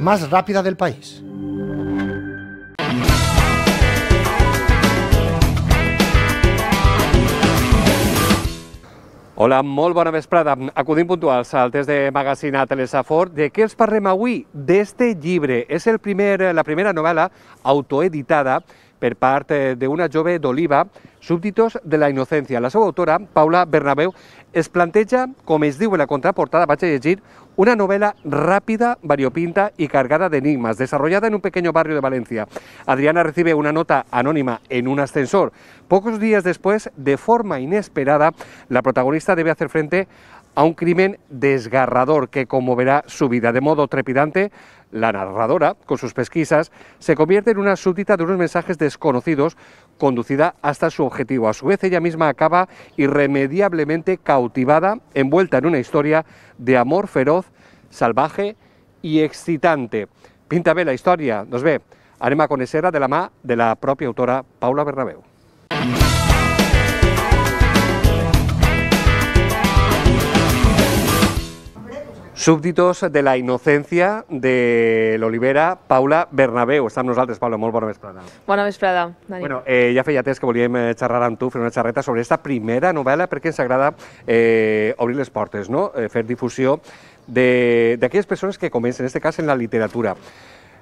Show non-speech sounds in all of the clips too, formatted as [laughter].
más rápida del país. Hola, molt bona vesprada. Acudim puntuals al test de magazine a De què els parlem avui? D'este llibre. És el primer, la primera novela... autoeditada ...por eh, de una una jove d'Oliva, Súbditos de la inocencia. La seva Paula Bernabeu, es planteja, es digo en la contraportada, vaig a una novela rápida, variopinta y cargada de enigmas, desarrollada en un pequeño barrio de Valencia. Adriana recibe una nota anónima en un ascensor. Pocos días después, de forma inesperada, la protagonista debe hacer frente a un crimen desgarrador que conmoverá su vida. De modo trepidante, la narradora, con sus pesquisas, se convierte en una súbdita de unos mensajes desconocidos, conducida hasta su objetivo. A su vez, ella misma acaba irremediablemente cautivada, envuelta en una historia de amor feroz, salvaje y excitante. Pinta la historia, nos ve. Anima con de la MA, de la propia autora Paula Bernabeu. súbditos de la inocencia de Olivera Paula Bernabéu. Estamos amb nosaltres, Paula, molt bona vesprada. Bona vesprada, Dani. Bueno, ya eh, ja que volíem eh, xerrar amb tu, fer una charreta sobre esta primera novela perquè ens agrada eh, obrir les no? eh, fer difusió d'aquelles persones que comencen, en este caso, en la literatura.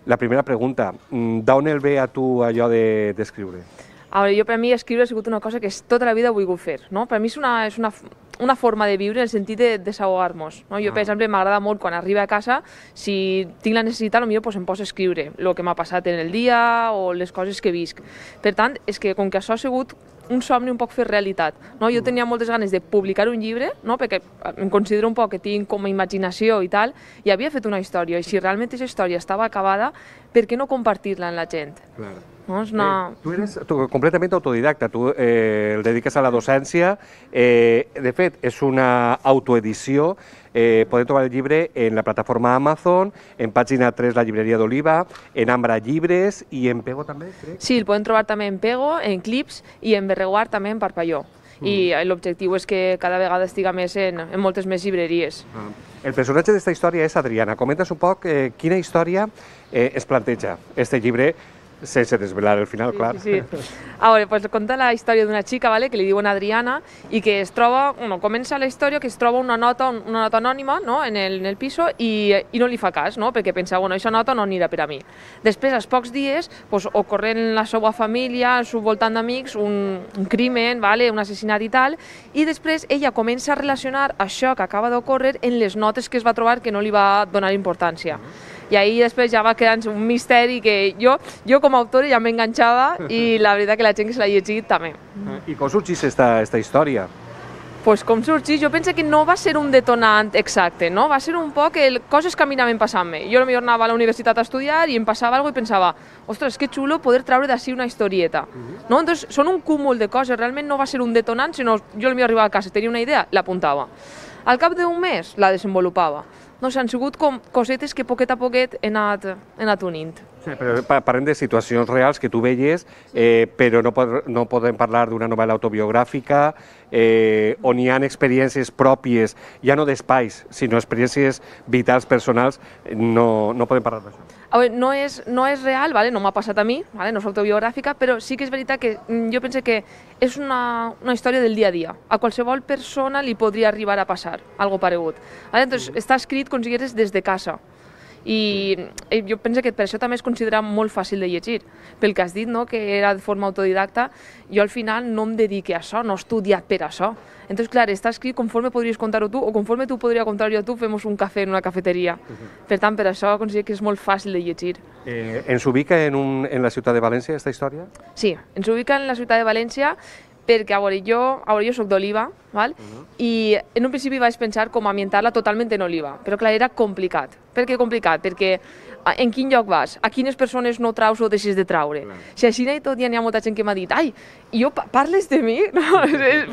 La primera pregunta, mm, d'on el ve a tu allò De, a Ahora yo para mí escribir ha una cosa que es toda la vida he volgut fer, no? Para mí es una, es una, una forma de viure en el sentit de desahogar-nos. No? Jo, ah. per mm. exemple, m'agrada molt quan arriba a casa, si tinc la necessitat, potser pues, em poso a escriure el que m'ha passat en el dia o les coses que visc. Per tant, és que com que això ha sigut un somni un poc fer realitat. No? Jo mm. tenia moltes ganes de publicar un llibre, no? perquè em considero un poc que tinc com a imaginació i tal, i havia fet una història, i si realment aquesta història estava acabada, per què no compartir-la amb la gent? Claro. No, és una... Eh, tu eres tu, completament autodidacta, tu eh, el dediques a la docència. Eh, de fet, Pocket es una autoedició. Eh, podeu trobar el llibre en la plataforma Amazon, en pàgina 3 la llibreria d'Oliva, en Ambra Llibres i en Pego també, crec. Sí, el poden trobar també en Pego, en Clips i en Berreguard també en Parpalló. Mm. I l'objectiu és que cada vegada estiga més en, en moltes més llibreries. Ah. El personatge esta història és Adriana. Comenta un poc eh, quina història eh, es planteja este llibre sense desvelar el final, sí, clar. Sí, sí. A ah, veure, pues, conta la història d'una xica ¿vale? que li diuen Adriana i que es troba, bueno, comença la història que es troba una nota, una nota anònima no? en, el, en el piso i, i no li fa cas, no? perquè pensa, bueno, aquesta nota no anirà per a mi. Després, als pocs dies, pues, ocorren en la seva família, al seu voltant d'amics, un, un crimen, ¿vale? un assassinat i tal, i després ella comença a relacionar això que acaba d'ocórrer en les notes que es va trobar que no li va donar importància. Mm -hmm i ahí després ja va quedant un misteri que jo, jo com a autora ja m'enganxava i la veritat que la gent que se l'ha llegit també. Ah, I com sorgís esta, esta història? pues com sorgís, jo penso que no va ser un detonant exacte, no? va ser un poc el, coses que a mi passant-me. Jo millor anava a la universitat a estudiar i em passava alguna i pensava ostres, que xulo poder treure d'ací una historieta. Uh mhm. -huh. no? Entonces, són un cúmul de coses, realment no va ser un detonant, sinó jo millor arribava a casa, tenia una idea, l'apuntava. Al cap d'un mes la desenvolupava. No, han sigut com cosetes que poquet a poquet he anat, he anat unint. Sí, però parlem de situacions reals que tu veies, eh, però no, pod no podem parlar d'una novel·la autobiogràfica eh, on hi ha experiències pròpies, ja no d'espais, sinó experiències vitals, personals, no, no podem parlar d'això. A veure, no és, no és real, vale? no m'ha passat a mi, vale? no és autobiogràfica, però sí que és veritat que mm, jo penso que és una, una història del dia a dia. A qualsevol persona li podria arribar a passar algo paregut. Vale? Entonces, mm. està escrit, com si des de casa i jo penso que per això també es considera molt fàcil de llegir. Pel que has dit, no? que era de forma autodidacta, jo al final no em dedique a això, no he estudiat per a això. Entonces, clar, està escrit conforme podries contar-ho tu o conforme tu podria contar-ho jo tu, fem un cafè en una cafeteria. Uh mhm. -huh. Per tant, per això considero que és molt fàcil de llegir. Eh, ens ubica en, un, en la ciutat de València, aquesta història? Sí, ens ubica en la ciutat de València perquè, a veure, jo, a veure, jo soc d'oliva, val? Uh mhm. -huh. i en un principi vaig pensar com ambientar-la totalment en oliva, però clar, era complicat. Per què complicat? Perquè en quin lloc vas, a quines persones no traus o deixes de traure. -huh. Si així i tot ja n'hi ha molta gent que m'ha dit ai, jo pa parles de mi? [laughs] No,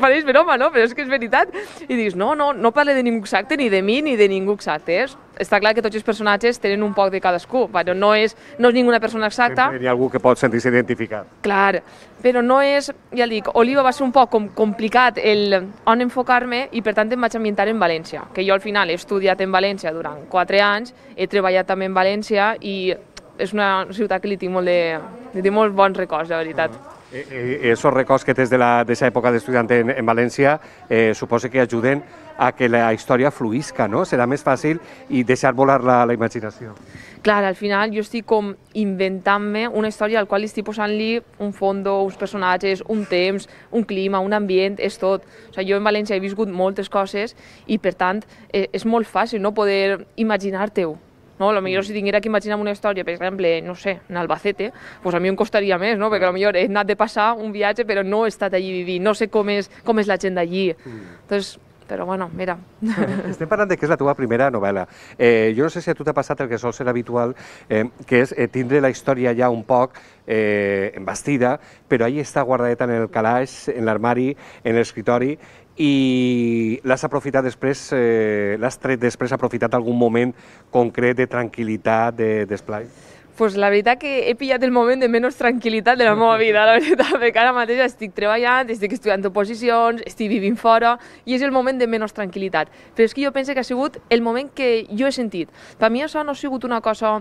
[laughs] pareix broma, no? Però és que és veritat. I dius, no, no, no parle de ningú exacte, ni de mi, ni de ningú exacte. És està clar que tots els personatges tenen un poc de cadascú, però no és, no és ninguna persona exacta. Sempre hi ha algú que pot sentir-se identificat. Clar, però no és, ja dic, Oliva va ser un poc com complicat el on enfocar-me i per tant em vaig ambientar en València, que jo al final he estudiat en València durant quatre anys, he treballat també en València i és una ciutat que li tinc molt, de, li tinc molt bons records, la veritat. Uh mm-hmm. eh, -huh. Eh, esos records que tens de la, de esa època d'estudiant en, en València eh, suposo que ajuden a que la història fluïsca, no? Serà més fàcil i deixar volar la, la imaginació. Clar, al final jo estic com inventant-me una història al qual estic posant-li un fondo, uns personatges, un temps, un clima, un ambient, és tot. O sigui, jo en València he viscut moltes coses i, per tant, eh, és molt fàcil no poder imaginar-te-ho. No? A lo millor mm. si tinguera que imaginar una història, per exemple, no sé, en Albacete, pues a mi em costaria més, no? perquè a lo millor he anat de passar un viatge però no he estat allí vivint, no sé com és, com és la gent d'allí. Mm. Entonces, però bueno, mira. [laughs] Estem parlant de que és la teva primera novel·la. Eh, jo no sé si a tu t'ha passat el que sol ser habitual, eh, que és eh, tindre la història ja un poc eh, embastida, però ahí està guardadeta en el calaix, en l'armari, en l'escritori, i l'has aprofitat després, eh, l'has tret després, aprofitat algun moment concret de tranquil·litat, d'esplai? De, pues la veritat que he pillat el moment de menys tranquil·litat de la meva vida, la veritat, perquè ara mateix estic treballant, estic estudiant oposicions, estic vivint fora, i és el moment de menys tranquil·litat. Però és que jo penso que ha sigut el moment que jo he sentit. Per mi això no ha sigut una cosa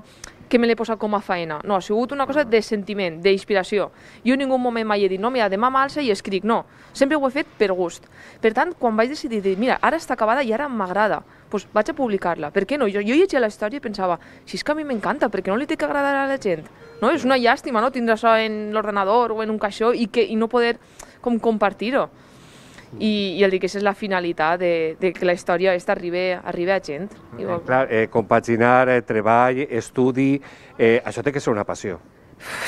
que me l'he posat com a feina. No, ha sigut una cosa ah. de sentiment, d'inspiració. Jo en ningun moment mai he dit, no, mira, demà m'alça i escric. No, sempre ho he fet per gust. Per tant, quan vaig decidir, mira, ara està acabada i ara m'agrada doncs vaig a publicar-la. Per què no? Jo, jo llegia la història i pensava, si és que a mi m'encanta, per què no li té que agradar a la gent? No? És una llàstima no? tindre això en l'ordenador o en un caixó i, que, i no poder com compartir-ho. I, i el que és la finalitat de, de que la història aquesta arribi, arribi a gent. Eh, clar, eh, compaginar eh, treball, estudi, eh, això té que ser una passió.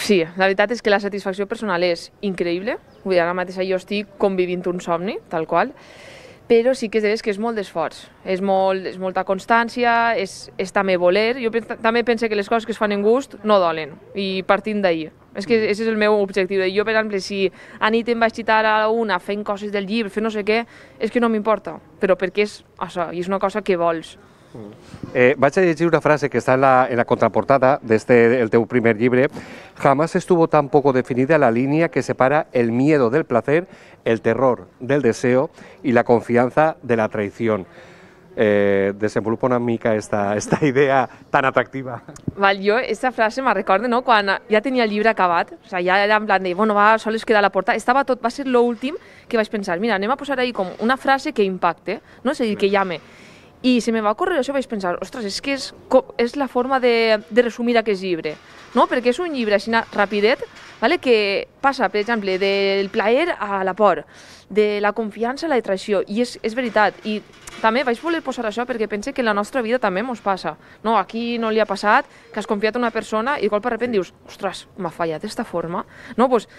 Sí, la veritat és que la satisfacció personal és increïble. Vull dir, ara mateix jo estic convivint un somni, tal qual, però sí que és que és molt d'esforç, és, molt, és molta constància, és, és també voler. Jo també penso que les coses que es fan en gust no dolen, i partint d'ahir. És que aquest mm. és el meu objectiu. Jo, per exemple, si a nit em vaig citar a una fent coses del llibre, fent no sé què, és que no m'importa, però perquè és això, i és una cosa que vols. Eh, vaig a llegir una frase que està en la, en la contraportada del teu primer llibre. Jamás estuvo tan poco definida la línea que separa el miedo del placer, el terror del deseo y la confianza de la traición. Eh, desenvolupa una mica esta, esta [laughs] idea tan atractiva. Val, jo, aquesta frase me recorda no? quan ja tenia el llibre acabat, o sigui, ja era en plan de, bueno, va, sol sols queda la porta, estava tot, va ser l'últim que vaig pensar, mira, anem a posar ahí com una frase que impacte, no? és a dir, que llame. I se me va córrer això, vaig pensar, ostres, és que és, és la forma de, de resumir aquest llibre, no? perquè és un llibre així rapidet, vale? que passa, per exemple, del plaer a la por, de la confiança a la traïció, i és, és veritat, i també vaig voler posar això perquè pense que la nostra vida també mos passa. No, aquí no li ha passat que has confiat en una persona i de cop repent dius, ostres, m'ha fallat d'esta forma. No, doncs, pues,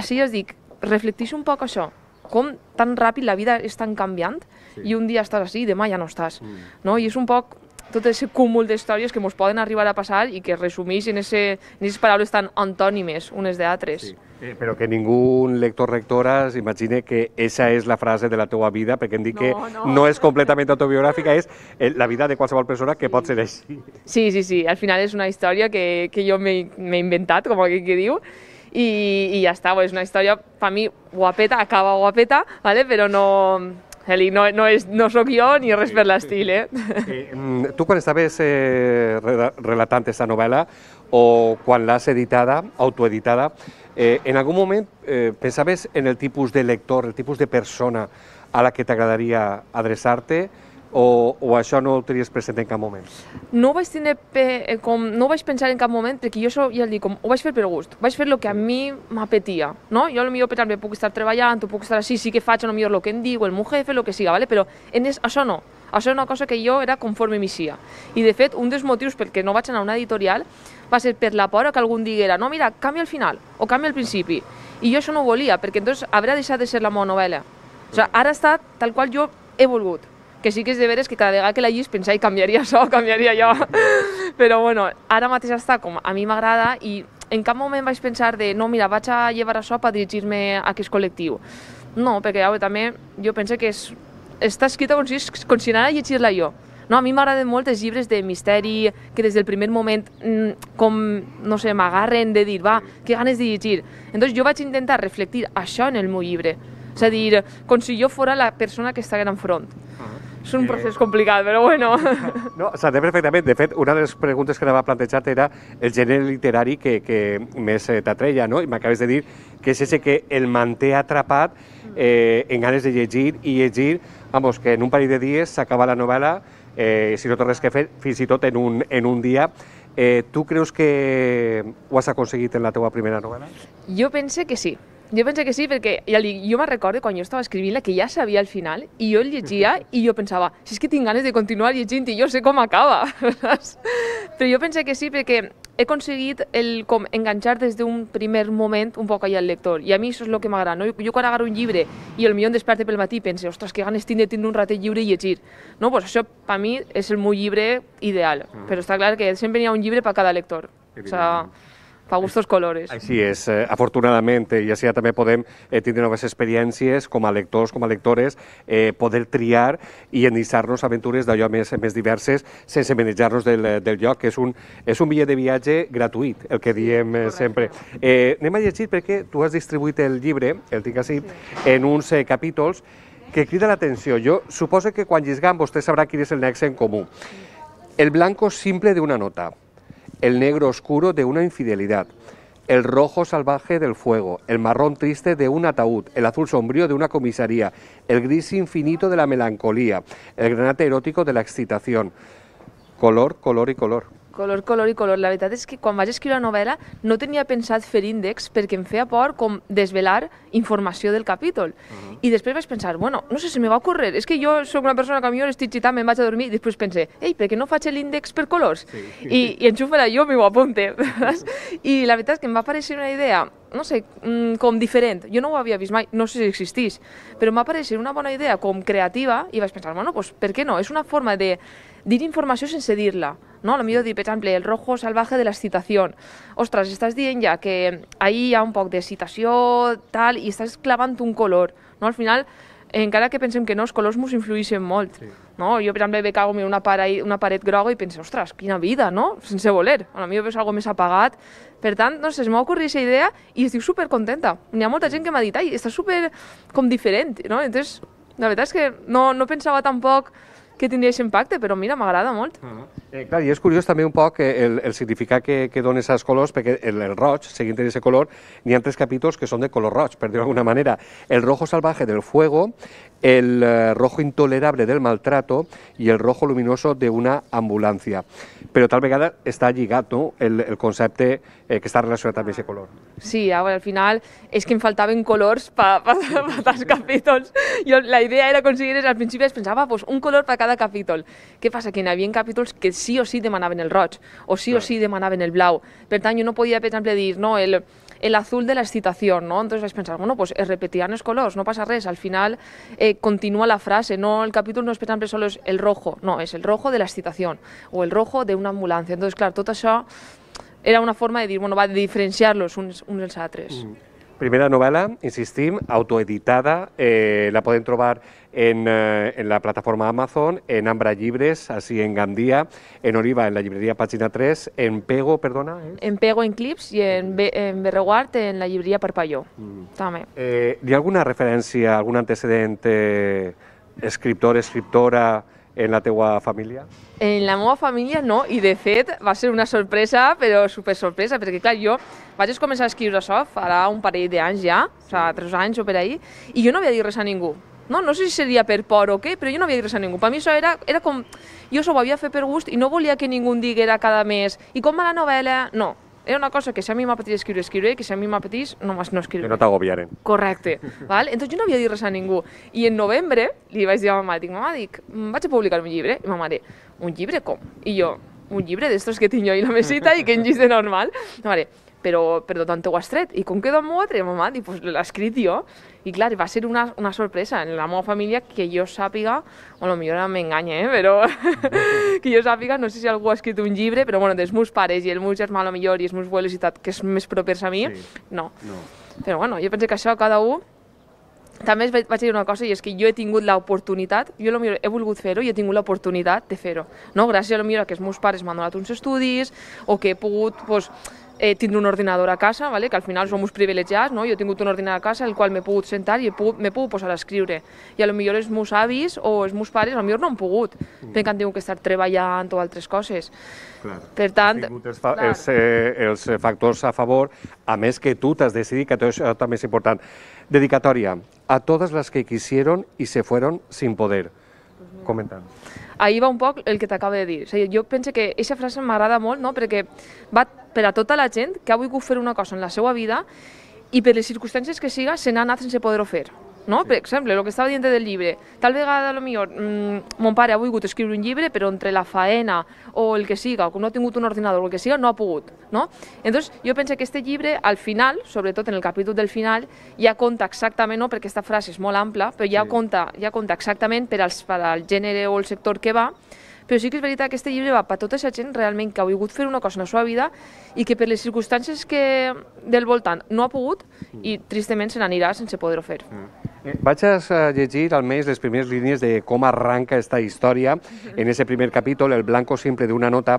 així es dic, reflecteix un poc això, com tan ràpid la vida és tan canviant sí. i un dia estàs així i demà ja no estàs. Mm. No? I és un poc tot aquest cúmul d'històries que ens poden arribar a passar i que resumeix en aquestes paraules tan antònimes unes d'altres. Sí. Eh, però que ningú lector rectora s'imagine que esa és la frase de la teua vida, perquè em dic no, que no. no és completament autobiogràfica, és eh, la vida de qualsevol persona que sí. pot ser així. Sí, sí, sí, al final és una història que, que jo m'he inventat, com aquell que diu, Y, ya está, pues, es una historia para mí guapeta, acaba guapeta, ¿vale? Pero no, no, es, no soy ni Resper la ¿eh? Mm, tú cuando estabas eh, relatando esta novela o la has editada, autoeditada, eh, en algún momento eh, en el tipo de lector, el tipo de persona a la que te agradaría adresarte? o, o això no ho tenies present en cap moment? No ho vaig, tindre pe, eh, com, no ho vaig pensar en cap moment perquè jo això, ja el dic, com, ho vaig fer per gust, vaig fer el que a mi m'apetia, no? Jo potser per exemple puc estar treballant, o puc estar així, sí que faig a lo millor el que em diu, el meu jefe, el que siga, ¿vale? però en es, això no, això és una cosa que jo era conforme mixia. I de fet, un dels motius pel que no vaig anar a una editorial va ser per la por que algú diguera no, mira, canvia el final o canvia el principi. I jo això no ho volia, perquè entonces haurà deixat de ser la meva novel·la. O sigui, ara està tal qual jo he volgut que sí que és de veres que cada vegada que la llis pensai i canviaria això, canviaria allò, [laughs] però bueno, ara mateix està com a mi m'agrada i en cap moment vaig pensar de no, mira, vaig a llevar això per dirigir-me a aquest col·lectiu. No, perquè veure, també jo penso que és, està escrita com si, com si anava a llegir-la jo. No, a mi m'agraden molt els llibres de misteri, que des del primer moment, mm, com, no sé, m'agarren de dir, va, que ganes de llegir. Entonces jo vaig intentar reflectir això en el meu llibre. És a dir, com si jo fora la persona que està enfront. front. És un eh, procés complicat, però bueno. [laughs] No, s'entén perfectament. De fet, una de les preguntes que anava a plantejar-te era el gènere literari que, que més eh, t'atreia, no? I m'acabes de dir que és ese que el manté atrapat eh, en ganes de llegir i llegir, vamos, que en un parell de dies s'acaba la novel·la, eh, si no té res que fer, fins i tot en un, en un dia. Eh, tu creus que ho has aconseguit en la teva primera novel·la? Jo pense que sí, jo pensé que sí, perquè ja li, jo me recordo quan jo estava escrivint-la que ja sabia el final i jo el llegia i jo pensava, si és que tinc ganes de continuar llegint i jo sé com acaba. [laughs] Però jo pensé que sí perquè he aconseguit el, com, enganxar des d'un primer moment un poc allà al lector. I a mi això és el que m'agrada. No? Jo quan agarro un llibre i el millor em desperta pel matí pense, ostres, que ganes tinc de tenir un ratet lliure i llegir. No? Pues això per mi és el meu llibre ideal. Mm. Però està clar que sempre hi ha un llibre per cada lector. O sigui, fa gustos colores. Així és, eh, afortunadament, i així també podem eh, tindre noves experiències com a lectors, com a lectores, eh, poder triar i endissar-nos aventures d'allò més, més diverses sense menjar nos del, eh, del lloc, que és un, és un bitllet de viatge gratuït, el que diem eh, Correcte. sempre. Eh, anem a llegir perquè tu has distribuït el llibre, el tinc així, sí. en uns eh, capítols que crida l'atenció. Jo suposo que quan llisgam vostè sabrà quin és el nexe en comú. El blanco simple d'una nota, el negro oscuro de una infidelidad, el rojo salvaje del fuego, el marrón triste de un ataúd, el azul sombrío de una comisaría, el gris infinito de la melancolía, el granate erótico de la excitación. Color, color y color. Color, color i color. La veritat és que quan vaig escriure la novel·la no tenia pensat fer índex perquè em feia por com desvelar informació del capítol. Uh mhm. -huh. I després vaig pensar, bueno, no sé, se me va ocórrer, és que jo sóc una persona que a millor estic gitant, me'n vaig a dormir, i després pensé, ei, per què no faig l'índex per colors? Sí. I, i enxufa-la jo, m'ho apunte. [laughs] Mhm. I la veritat és que em va aparèixer una idea no sé, mm, com diferent. Jo no ho havia vist mai, no sé si existís, però m'ha pareixer una bona idea com creativa i vaig pensar, bueno, pues, per què no? És una forma de dir informació sense dir-la, no? A lo millor dir, per exemple, el rojo salvaje de la excitació. Ostres, estàs dient ja que ahir hi ha un poc d'excitació, tal, i estàs clavant un color, no? Al final, encara que pensem que no, els colors ens influeixen molt. Sí. No? Jo, per exemple, veig algo, una, paret, una paret groga i penso, ostres, quina vida, no? Sense voler. A mi millor veus algo més apagat. Per tant, no sé, es m'ha ocorrit aquesta idea i estic super contenta. ha molta gent que m'ha dit, ai, està super com diferent, no? Entonces, la veritat és que no, no pensava tampoc que tendría ese impacte, pero mira, me molt. mucho. -huh. Ah. eh, clar, i és un poco el, significado que, que donen colores, porque el, el roig, teniendo ese color, ni antes tres que son de color rojo, per de alguna manera. El rojo salvaje del fuego, el eh, rojo intolerable del maltrato y el rojo luminoso de una ambulancia. Pero tal vez está lligat el, concepto concepte eh, que está relacionado también ese color. Sí, ahora al final es que me em faltaban colors para pa, [laughs] capítulos. la idea era conseguir, al principio pensaba, pues, un color para cada capítulo. ¿Qué pasa? Que había capítulos capítulos que sí o sí demandaban el rojo, o sí o sí demandaban el blau. Pero yo yo no podía, por ejemplo, decir no, el, el azul de la excitación, ¿no? Entonces vais a pensar, bueno, pues repetirán los colores, no pasa res, al final eh, continúa la frase, no, el capítulo no es, por ejemplo, solo es el rojo, no, es el rojo de la excitación, o el rojo de una ambulancia. Entonces, claro, todo eso era una forma de dir, bueno, va, de diferenciar-los uns, uns dels altres. Mm. Primera novel·la, insistim, autoeditada, eh, la podem trobar en, eh, en, la plataforma Amazon, en Ambra Libres, así en Gandía, en Oliva, en la librería Pàgina 3, en Pego, perdona. ¿eh? En Pego, en Clips y en, Be en Berreguard, en la librería Parpalló, mm. también. Eh, ¿Hi alguna referència, algun antecedent, eh, escriptor, escriptora, en la teua família? En la meva família no, i de fet va ser una sorpresa, però super sorpresa, perquè clar, jo vaig començar a escriure això farà un parell d'anys ja, o sigui, tres anys o per ahir, i jo no havia dit res a ningú. No, no sé si seria per por o què, però jo no havia dit res a ningú. Per mi això era, era com... Jo ho havia fet per gust i no volia que ningú diguera cada mes i com va la novel·la? No, era una cosa que si a mi m'apeteix escriure, escriure, que si a mi m'apeteix no, no escriure. Que no t'agobiaren. Correcte. val? Entonces jo no havia dit res a ningú. I en novembre li vaig dir a ma mare, dic, mama, dic, mm, vaig a publicar un llibre. I ma mare, un llibre com? I jo, un llibre d'estos que tinc jo i la mesita i que en de normal. Ma mare, però, però tant ho has tret? I com que d'on m'ho ha tret, mamà? Dic, pues l'he escrit jo. I clar, va ser una, una sorpresa en la meva família que jo sàpiga, o bueno, millor m'enganya, eh? però [laughs] que jo sàpiga, no sé si algú ha escrit un llibre, però bueno, dels meus pares i el meu germà, a millor, i els meus abuelos i tal, que és més propers a mi, sí. no. no. Però bueno, jo penso que això cada un també vaig, dir una cosa i és que jo he tingut l'oportunitat, jo lo millor he volgut fer-ho i he tingut l'oportunitat de fer-ho. No? Gràcies a lo millor a que els meus pares m'han donat uns estudis o que he pogut pues, eh, tindre un ordinador a casa, vale? que al final som uns privilegiats, no? jo he tingut un ordinador a casa el qual m'he pogut sentar i m'he pogut posar a escriure. I a lo millor els meus avis o els meus pares a lo millor no han pogut, mm. perquè han tingut que estar treballant o altres coses. Clar. Per tant... Els, fa els, eh, els eh, factors a favor, a més que tu t'has decidit, que això també és important. Dedicatòria a totes les que quisieron i se fueron sin poder. Pues Comentant ahir va un poc el que t'acaba de dir. O sigui, jo penso que aquesta frase m'agrada molt no? perquè va per a tota la gent que ha volgut fer una cosa en la seva vida i per les circumstàncies que siga se n'ha anat sense poder-ho fer no? Per exemple, el que estava dient del llibre. Tal vegada, a lo millor, mm, mon pare ha volgut escriure un llibre, però entre la faena o el que siga, o que no ha tingut un ordinador o el que siga, no ha pogut, no? Entonces, jo penso que aquest llibre, al final, sobretot en el capítol del final, ja conta exactament, no? perquè aquesta frase és molt ampla, però ja, sí. conta, ja conta exactament per, als, per al gènere o el sector que va, però sí que és veritat que aquest llibre va per tota aquesta gent realment que ha volgut fer una cosa en la seva vida i que per les circumstàncies que del voltant no ha pogut i mm. tristament se n'anirà sense poder-ho fer. Mm. Eh, vaig a eh, llegir almenys les primeres línies de com arranca aquesta història. Mm-hmm. En ese primer capítol, el blanco simple d'una nota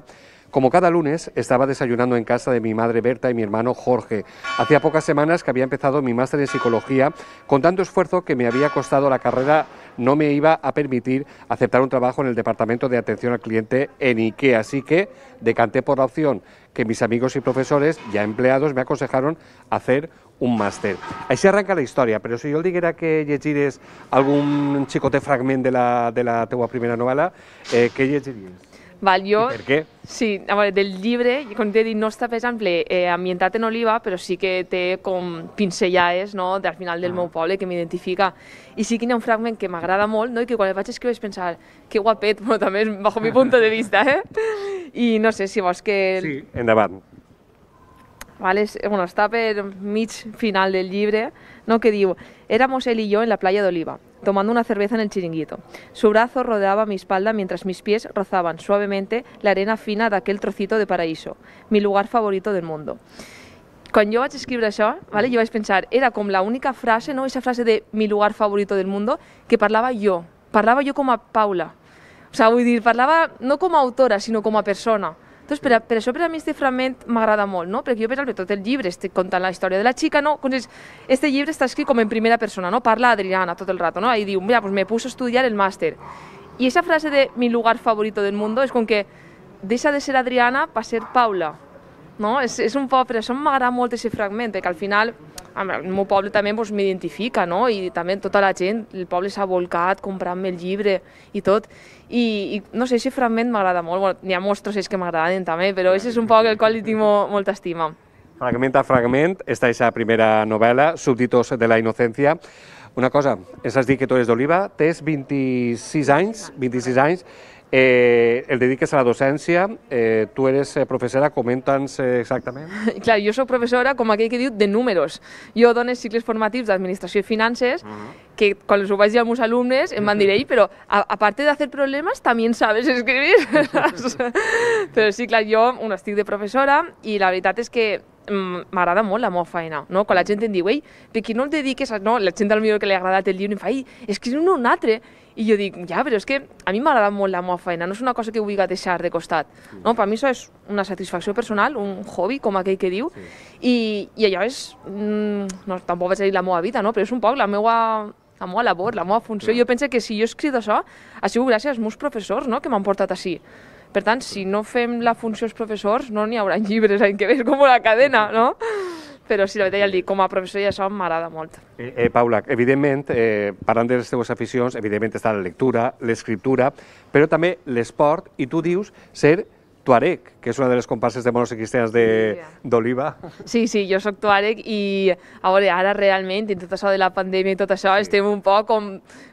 Como cada lunes, estaba desayunando en casa de mi madre Berta y mi hermano Jorge. Hacía pocas semanas que había empezado mi máster en psicología, con tanto esfuerzo que me había costado la carrera, no me iba a permitir aceptar un trabajo en el departamento de atención al cliente en IKEA, así que decanté por la opción que mis amigos y profesores, ya empleados, me aconsejaron hacer un máster. Ahí se arranca la historia, pero si yo dijera que es algún chicote fragment de la, de la primera novela, eh, ¿qué què Val, jo, per què? Sí, a veure, del llibre, com t'he dit, no està, per exemple, eh, ambientat en Oliva, però sí que té com pincellades no, del final del ah. meu poble que m'identifica. I sí que hi ha un fragment que m'agrada molt no, i que quan el vaig escriure vaig pensar que guapet, [laughs] però també és bajo mi punt de vista, eh? I no sé si vols que... Sí, endavant. Vale, és, bueno, està per mig final del llibre, no, que diu Éramos él y yo en la playa d'Oliva. tomando una cerveza en el chiringuito. Su brazo rodeaba mi espalda mientras mis pies rozaban suavemente la arena fina de aquel trocito de paraíso, mi lugar favorito del mundo. Cuando yo vaig escribir eso, vale, yo a pensar, era como la única frase, no? Esa frase de mi lugar favorito del mundo, que parlaba yo, parlaba yo como a Paula. O sea, a decir, parlaba no como autora, sino como persona. Entonces, per, a, per això per a mi este fragment m'agrada molt, no? perquè jo, veig exemple, tot el llibre estic contant la història de la xica, no? Entonces, este llibre està escrit com en primera persona, no? parla Adriana tot el rato, no? I diu, mira, pues me puso a estudiar el màster. I aquesta frase de mi lugar favorito del mundo és com que deixa de ser Adriana per ser Paula, no? És, és un poc, per això m'agrada molt aquest fragment, que al final amb el meu poble també doncs, m'identifica, no? I també tota la gent, el poble s'ha volcat comprant-me el llibre i tot. I, i no sé, aquest fragment m'agrada molt, bueno, n'hi ha molts trossets que m'agraden també, però aquest és un poc el qual li tinc molt, molta estima. Fragment a fragment, esta és la primera novel·la, Subditos de la innocència. Una cosa, ens has dit que tu eres d'Oliva, tens 26 anys, 26 anys, Eh, el dediques a la docència, eh, tu eres eh, professora, comenta'ns eh, exactament. [laughs] Clar, jo soc professora, com aquell que diu, de números. Jo dono cicles formatius d'administració i finances, uh mhm. -huh. que quan els ho vaig dir als meus alumnes em van dir, ell, però a, a part de fer problemes, també sabes escriure. [laughs] però sí, clar, jo un estic de professora i la veritat és que mm, m'agrada molt la meva feina, no? Quan la gent em diu, ei, per què no et dediques a... No, la gent millor que li ha agradat el llibre em fa, ei, escriu un altre. I jo dic, ja, però és que a mi m'agrada molt la meva feina, no és una cosa que vull deixar de costat. No? Per mi això és una satisfacció personal, un hobby, com aquell que diu, sí. i, i allò és, mm, no, tampoc vaig dir la meva vida, no? però és un poc la meva, la meva labor, la meva funció. Sí. Jo penso que si jo he escrit això, ha sigut gràcies als meus professors no? que m'han portat així. Per tant, si no fem la funció als professors, no n'hi haurà [laughs] llibres en que ve, com la cadena, no? però sí, la veritat ja el dic, com a professor i això m'agrada molt. Eh, eh, Paula, evidentment, eh, parlant de les teves aficions, evidentment està la lectura, l'escriptura, però també l'esport, i tu dius ser Tuareg, que és una de les comparses de monos i cristians d'Oliva. Sí, sí, jo sóc Tuareg i a veure, ara realment, i tot això de la pandèmia i tot això, sí. estem un poc com,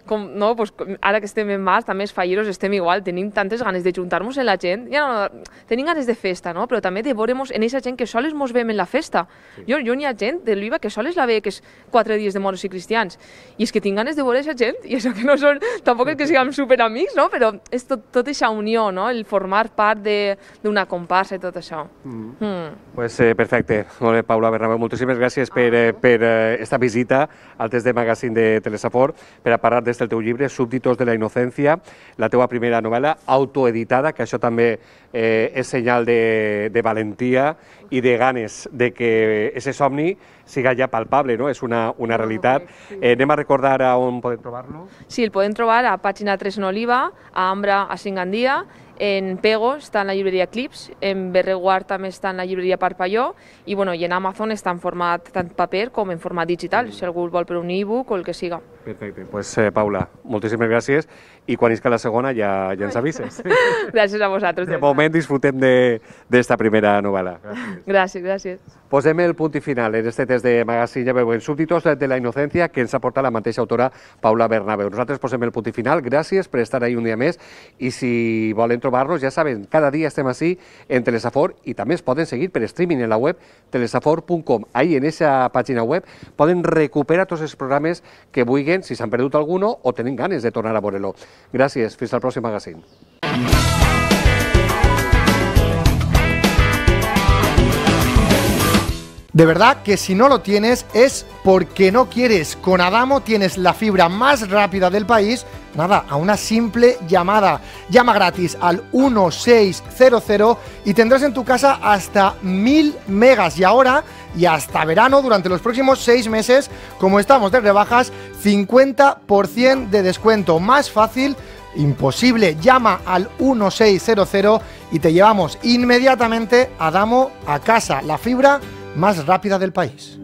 com no, pues, ara que estem en març, també els falleros estem igual, tenim tantes ganes de juntar-nos en la gent, ja no, tenim ganes de festa, no? però també de veure en aquesta gent que sols mos veiem en la festa. Sí. Jo, jo n'hi ha gent de l'Oliva que sols la ve que és quatre dies de monos i cristians, i és que tinc ganes de veure aquesta gent, i això que no són, tampoc és que siguem superamics, no? però és tot, tot aquesta unió, no? el formar part de, d'una comparsa i tot això. Mm. Mm. Pues, eh, perfecte. Molt bé, Paula Bernabéu, moltíssimes gràcies per, eh, per eh, esta visita al test de magazine de Telesafor per a parlar des del teu llibre Súbditos de la innocència, la teua primera novel·la autoeditada, que això també eh, és senyal de, de valentia i de ganes de que ese somni siga ja palpable, no? és una, una realitat. Ah, okay, sí. eh, anem a recordar a on podem trobar-lo? Sí, el podem trobar a pàgina 3 en Oliva, a Ambra a Singandia en Pego està en la llibreria Clips, en Berreguard també està en la llibreria Parpalló i, bueno, i en Amazon està en format tant paper com en format digital, si algú vol per un e-book o el que siga. Perfecte, doncs pues, eh, Paula, moltíssimes gràcies i quan isca la segona ja, ja ens avises. [laughs] Gràcies a vosaltres. De moment disfrutem d'esta de, primera novel·la. Gràcies. gràcies, gràcies. Posem el punt i final en este test de magazine, ja en subtítols de la innocència que ens aporta la mateixa autora Paula Bernabeu. Nosaltres posem el punt i final, gràcies per estar ahí un dia més i si volen trobar-nos, ja saben, cada dia estem així en Telesafor i també es poden seguir per streaming en la web telesafor.com. Ahí en esa pàgina web poden recuperar tots els programes que vulguin, si s'han perdut alguno o tenen ganes de tornar a veure-lo. Gracias. fins al próximo magazine. De verdad que si no lo tienes es porque no quieres. Con Adamo tienes la fibra más rápida del país. Nada, a una simple llamada. Llama gratis al 1600 y tendrás en tu casa hasta 1000 megas. Y ahora, y hasta verano, durante los próximos seis meses, como estamos de rebajas, 50% de descuento. Más fácil, imposible. Llama al 1600 y te llevamos inmediatamente a Damo a casa, la fibra más rápida del país.